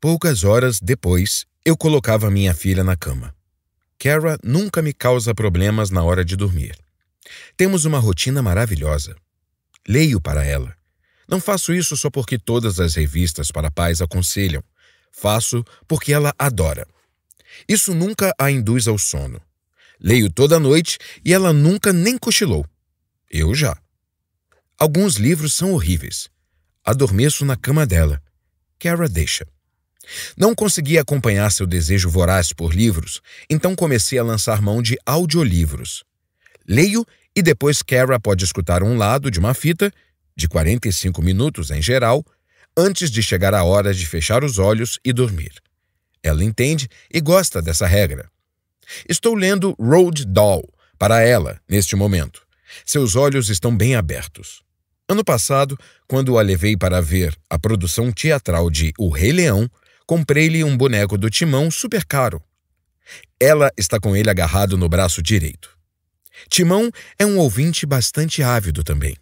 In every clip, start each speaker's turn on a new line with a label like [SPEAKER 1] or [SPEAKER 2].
[SPEAKER 1] Poucas horas depois, eu colocava minha filha na cama. Kara nunca me causa problemas na hora de dormir. Temos uma rotina maravilhosa. Leio para ela. Não faço isso só porque todas as revistas para pais aconselham. Faço porque ela adora. Isso nunca a induz ao sono. Leio toda noite e ela nunca nem cochilou. Eu já. Alguns livros são horríveis. Adormeço na cama dela. Kara deixa. Não consegui acompanhar seu desejo voraz por livros, então comecei a lançar mão de audiolivros. Leio e depois Kara pode escutar um lado de uma fita, de 45 minutos em geral, antes de chegar a hora de fechar os olhos e dormir. Ela entende e gosta dessa regra. Estou lendo Road Doll para ela neste momento. Seus olhos estão bem abertos. Ano passado, quando a levei para ver a produção teatral de O Rei Leão, comprei-lhe um boneco do Timão super caro. Ela está com ele agarrado no braço direito. Timão é um ouvinte bastante ávido também.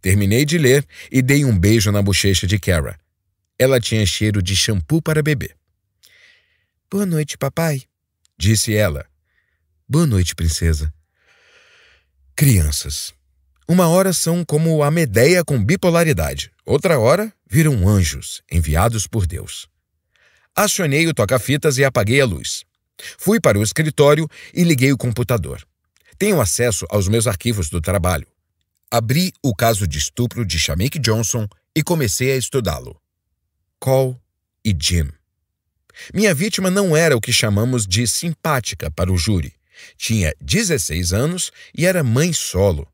[SPEAKER 1] Terminei de ler e dei um beijo na bochecha de Kara. Ela tinha cheiro de shampoo para bebê. Boa noite, papai, disse ela. Boa noite, princesa. Crianças. Uma hora são como a Medeia com bipolaridade, outra hora viram anjos enviados por Deus. Acionei o toca-fitas e apaguei a luz. Fui para o escritório e liguei o computador. Tenho acesso aos meus arquivos do trabalho. Abri o caso de estupro de Shamik Johnson e comecei a estudá-lo. Cole e Jim. Minha vítima não era o que chamamos de simpática para o júri. Tinha 16 anos e era mãe solo.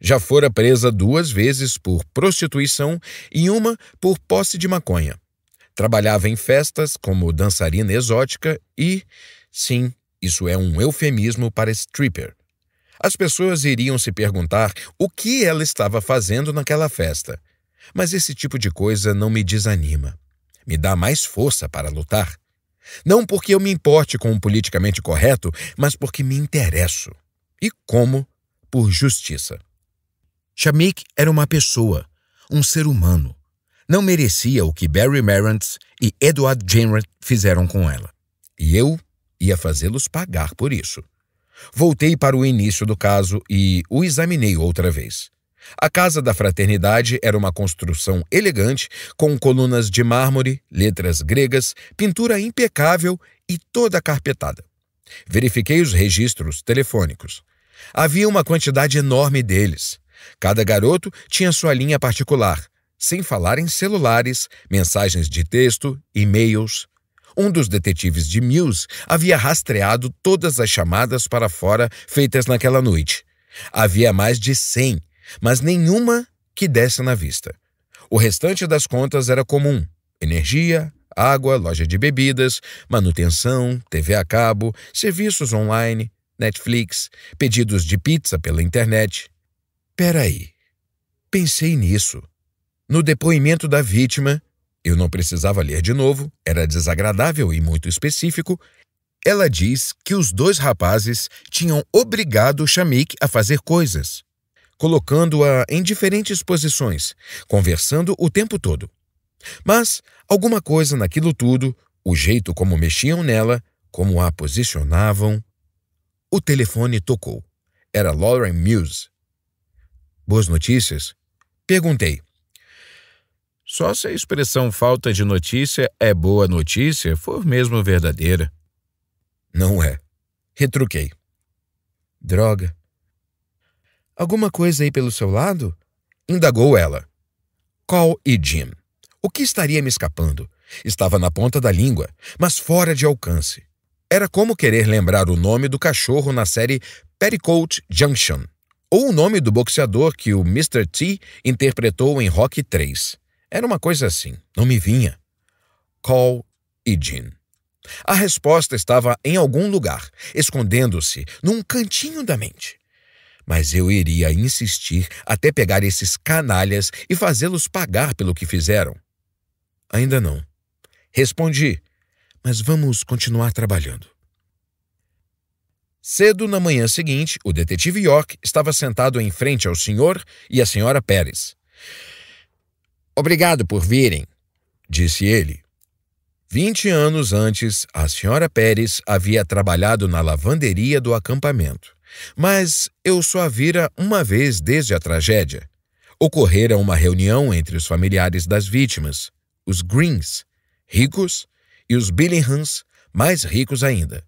[SPEAKER 1] Já fora presa duas vezes por prostituição e uma por posse de maconha. Trabalhava em festas como dançarina exótica e, sim, isso é um eufemismo para stripper. As pessoas iriam se perguntar o que ela estava fazendo naquela festa. Mas esse tipo de coisa não me desanima. Me dá mais força para lutar. Não porque eu me importe com o politicamente correto, mas porque me interesso. E como? Por justiça. Shamik era uma pessoa, um ser humano não merecia o que Barry Marantz e Edward Jenrett fizeram com ela. E eu ia fazê-los pagar por isso. Voltei para o início do caso e o examinei outra vez. A casa da fraternidade era uma construção elegante, com colunas de mármore, letras gregas, pintura impecável e toda carpetada. Verifiquei os registros telefônicos. Havia uma quantidade enorme deles. Cada garoto tinha sua linha particular, sem falar em celulares, mensagens de texto, e-mails. Um dos detetives de Mills havia rastreado todas as chamadas para fora feitas naquela noite. Havia mais de 100, mas nenhuma que desse na vista. O restante das contas era comum: energia, água, loja de bebidas, manutenção, TV a cabo, serviços online, Netflix, pedidos de pizza pela internet. Peraí, pensei nisso. No depoimento da vítima, eu não precisava ler de novo, era desagradável e muito específico. Ela diz que os dois rapazes tinham obrigado Shamik a fazer coisas, colocando-a em diferentes posições, conversando o tempo todo. Mas alguma coisa naquilo tudo, o jeito como mexiam nela, como a posicionavam. O telefone tocou. Era Lauren Muse. Boas notícias? Perguntei. Só se a expressão falta de notícia é boa notícia for mesmo verdadeira. Não é. Retruquei. Droga. Alguma coisa aí pelo seu lado? Indagou ela. Call e Jim. O que estaria me escapando? Estava na ponta da língua, mas fora de alcance. Era como querer lembrar o nome do cachorro na série Petticoat Junction, ou o nome do boxeador que o Mr. T interpretou em Rock 3. Era uma coisa assim, não me vinha. Call e Jean. A resposta estava em algum lugar, escondendo-se num cantinho da mente. Mas eu iria insistir até pegar esses canalhas e fazê-los pagar pelo que fizeram. Ainda não. Respondi, mas vamos continuar trabalhando. Cedo na manhã seguinte, o detetive York estava sentado em frente ao senhor e à senhora Pérez. Obrigado por virem, disse ele. Vinte anos antes, a senhora Pérez havia trabalhado na lavanderia do acampamento. Mas eu só a vira uma vez desde a tragédia. Ocorrera uma reunião entre os familiares das vítimas, os Greens, ricos, e os Billinghams, mais ricos ainda.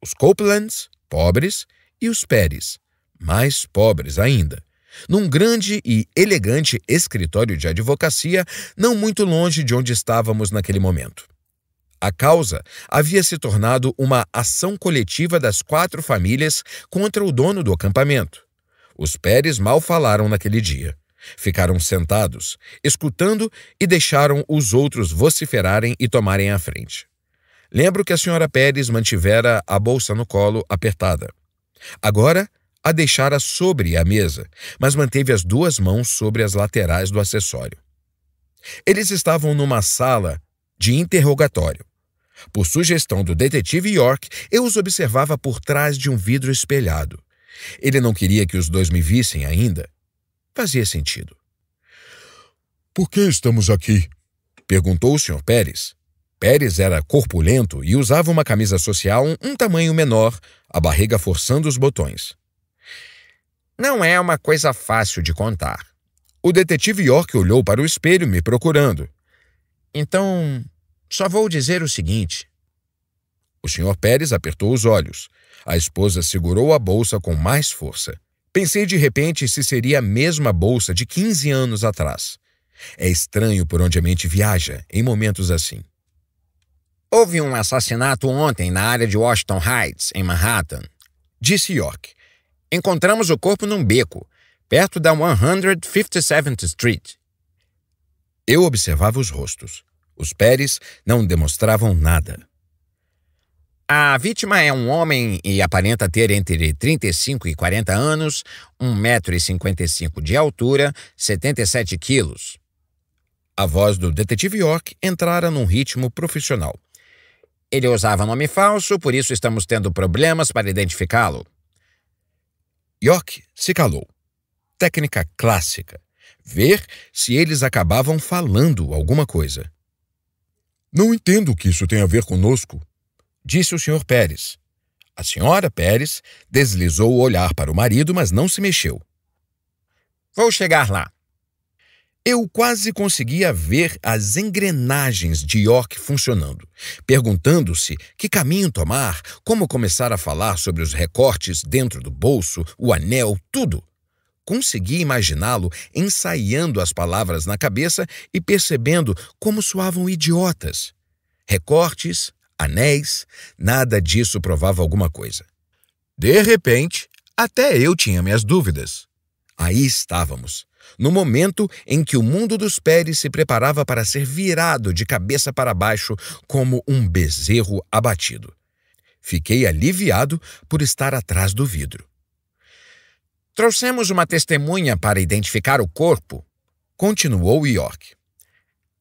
[SPEAKER 1] Os Copelands, pobres, e os Pérez, mais pobres ainda num grande e elegante escritório de advocacia, não muito longe de onde estávamos naquele momento. A causa havia se tornado uma ação coletiva das quatro famílias contra o dono do acampamento. Os Pérez mal falaram naquele dia. Ficaram sentados, escutando e deixaram os outros vociferarem e tomarem a frente. Lembro que a senhora Pérez mantivera a bolsa no colo apertada. Agora, a deixara sobre a mesa, mas manteve as duas mãos sobre as laterais do acessório. Eles estavam numa sala de interrogatório. Por sugestão do detetive York, eu os observava por trás de um vidro espelhado. Ele não queria que os dois me vissem ainda. Fazia sentido. Por que estamos aqui? perguntou o Sr. Pérez. Pérez era corpulento e usava uma camisa social um tamanho menor, a barriga forçando os botões. Não é uma coisa fácil de contar. O detetive York olhou para o espelho me procurando. Então, só vou dizer o seguinte. O senhor Pérez apertou os olhos. A esposa segurou a bolsa com mais força. Pensei de repente se seria a mesma bolsa de 15 anos atrás. É estranho por onde a mente viaja em momentos assim. Houve um assassinato ontem na área de Washington Heights, em Manhattan, disse York. Encontramos o corpo num beco, perto da 157th Street. Eu observava os rostos. Os Pérez não demonstravam nada. A vítima é um homem e aparenta ter entre 35 e 40 anos, 1,55m de altura, 77 quilos. A voz do detetive York entrara num ritmo profissional. Ele usava nome falso, por isso estamos tendo problemas para identificá-lo. York se calou. Técnica clássica. Ver se eles acabavam falando alguma coisa. Não entendo o que isso tem a ver conosco, disse o Sr. Pérez. A senhora Pérez deslizou o olhar para o marido, mas não se mexeu. Vou chegar lá, eu quase conseguia ver as engrenagens de York funcionando, perguntando-se que caminho tomar, como começar a falar sobre os recortes dentro do bolso, o anel, tudo. Consegui imaginá-lo ensaiando as palavras na cabeça e percebendo como soavam idiotas. Recortes, anéis, nada disso provava alguma coisa. De repente, até eu tinha minhas dúvidas. Aí estávamos no momento em que o mundo dos Pérez se preparava para ser virado de cabeça para baixo como um bezerro abatido. Fiquei aliviado por estar atrás do vidro. Trouxemos uma testemunha para identificar o corpo, continuou York.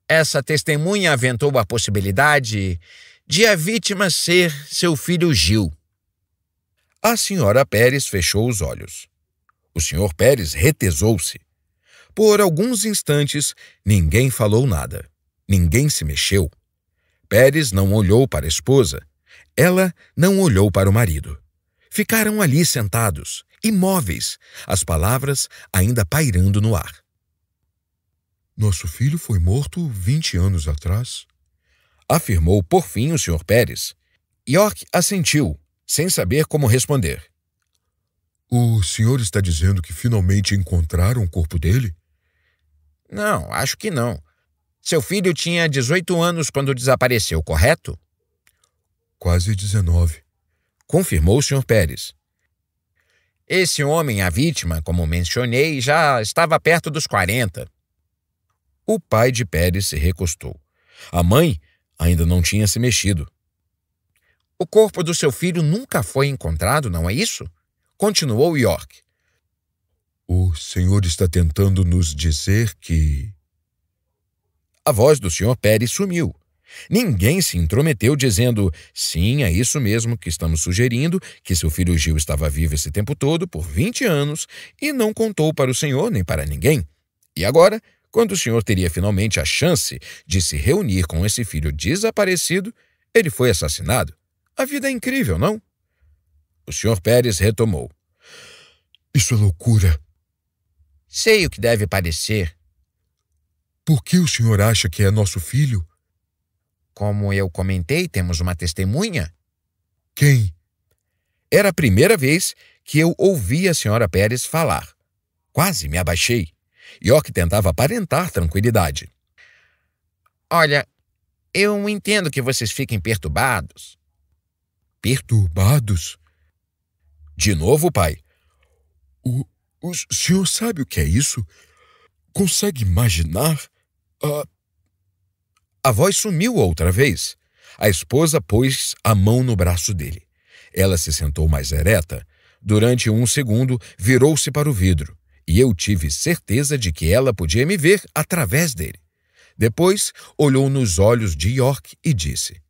[SPEAKER 1] Essa testemunha aventou a possibilidade de a vítima ser seu filho Gil. A senhora Pérez fechou os olhos. O senhor Pérez retesou-se. Por alguns instantes, ninguém falou nada. Ninguém se mexeu. Pérez não olhou para a esposa. Ela não olhou para o marido. Ficaram ali sentados, imóveis, as palavras ainda pairando no ar. Nosso filho foi morto 20 anos atrás, afirmou por fim o Sr. Pérez. York assentiu, sem saber como responder. O senhor está dizendo que finalmente encontraram o corpo dele? Não, acho que não. Seu filho tinha 18 anos quando desapareceu, correto? Quase 19, confirmou o Sr. Pérez. Esse homem, a vítima, como mencionei, já estava perto dos 40. O pai de Pérez se recostou. A mãe ainda não tinha se mexido. O corpo do seu filho nunca foi encontrado, não é isso? Continuou York. O Senhor está tentando nos dizer que. A voz do senhor Pérez sumiu. Ninguém se intrometeu dizendo: sim, é isso mesmo que estamos sugerindo, que seu filho Gil estava vivo esse tempo todo, por 20 anos, e não contou para o senhor nem para ninguém. E agora, quando o senhor teria finalmente a chance de se reunir com esse filho desaparecido, ele foi assassinado. A vida é incrível, não? O senhor Pérez retomou: Isso é loucura. Sei o que deve parecer. Por que o senhor acha que é nosso filho? Como eu comentei, temos uma testemunha. Quem? Era a primeira vez que eu ouvi a senhora Pérez falar. Quase me abaixei. York tentava aparentar tranquilidade. Olha, eu entendo que vocês fiquem perturbados. Perturbados? De novo, pai. O, o senhor sabe o que é isso? Consegue imaginar? a ah, A voz sumiu outra vez. A esposa pôs a mão no braço dele. Ela se sentou mais ereta. Durante um segundo, virou-se para o vidro, e eu tive certeza de que ela podia me ver através dele. Depois, olhou nos olhos de York e disse: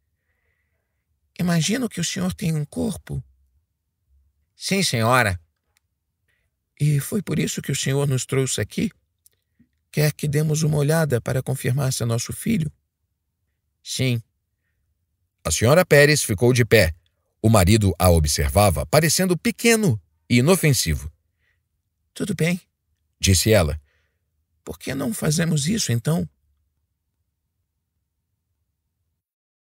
[SPEAKER 1] Imagino que o senhor tem um corpo. Sim, senhora, e foi por isso que o Senhor nos trouxe aqui? Quer que demos uma olhada para confirmar se é nosso filho? Sim. A senhora Pérez ficou de pé. O marido a observava, parecendo pequeno e inofensivo. Tudo bem, disse ela. Por que não fazemos isso então?